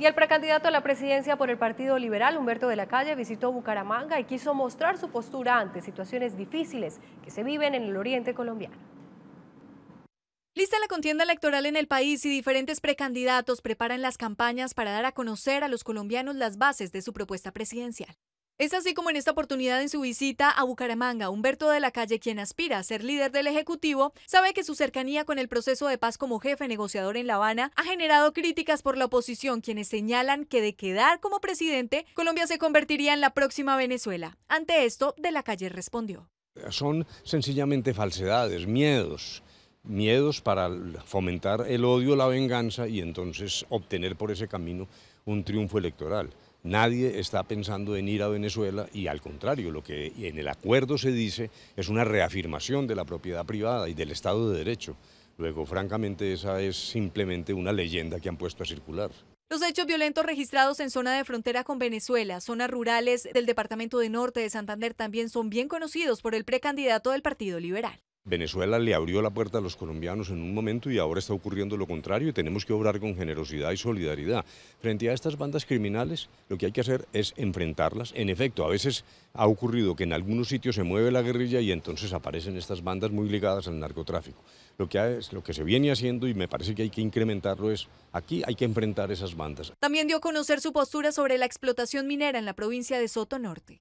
Y el precandidato a la presidencia por el Partido Liberal, Humberto de la Calle, visitó Bucaramanga y quiso mostrar su postura ante situaciones difíciles que se viven en el oriente colombiano. Lista la contienda electoral en el país y diferentes precandidatos preparan las campañas para dar a conocer a los colombianos las bases de su propuesta presidencial. Es así como en esta oportunidad en su visita a Bucaramanga, Humberto de la Calle, quien aspira a ser líder del Ejecutivo, sabe que su cercanía con el proceso de paz como jefe negociador en La Habana ha generado críticas por la oposición, quienes señalan que de quedar como presidente, Colombia se convertiría en la próxima Venezuela. Ante esto, de la Calle respondió. Son sencillamente falsedades, miedos miedos para fomentar el odio, la venganza y entonces obtener por ese camino un triunfo electoral. Nadie está pensando en ir a Venezuela y al contrario, lo que en el acuerdo se dice es una reafirmación de la propiedad privada y del Estado de Derecho. Luego, francamente, esa es simplemente una leyenda que han puesto a circular. Los hechos violentos registrados en zona de frontera con Venezuela, zonas rurales del departamento de Norte de Santander, también son bien conocidos por el precandidato del Partido Liberal. Venezuela le abrió la puerta a los colombianos en un momento y ahora está ocurriendo lo contrario y tenemos que obrar con generosidad y solidaridad. Frente a estas bandas criminales, lo que hay que hacer es enfrentarlas. En efecto, a veces ha ocurrido que en algunos sitios se mueve la guerrilla y entonces aparecen estas bandas muy ligadas al narcotráfico. Lo que, es, lo que se viene haciendo y me parece que hay que incrementarlo es aquí hay que enfrentar esas bandas. También dio a conocer su postura sobre la explotación minera en la provincia de Soto Norte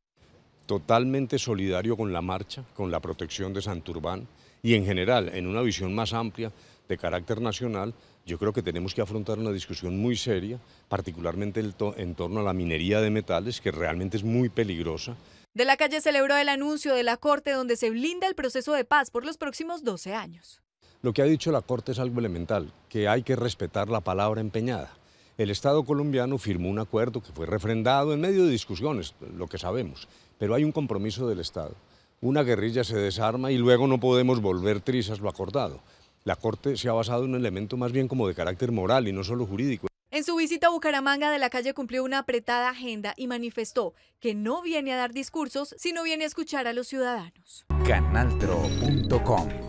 totalmente solidario con la marcha, con la protección de Santurbán y en general, en una visión más amplia de carácter nacional, yo creo que tenemos que afrontar una discusión muy seria, particularmente en torno a la minería de metales, que realmente es muy peligrosa. De la calle celebró el anuncio de la Corte donde se blinda el proceso de paz por los próximos 12 años. Lo que ha dicho la Corte es algo elemental, que hay que respetar la palabra empeñada el Estado colombiano firmó un acuerdo que fue refrendado en medio de discusiones, lo que sabemos, pero hay un compromiso del Estado. Una guerrilla se desarma y luego no podemos volver trizas lo acordado. La Corte se ha basado en un elemento más bien como de carácter moral y no solo jurídico. En su visita a Bucaramanga de la calle cumplió una apretada agenda y manifestó que no viene a dar discursos, sino viene a escuchar a los ciudadanos. Canaltro.com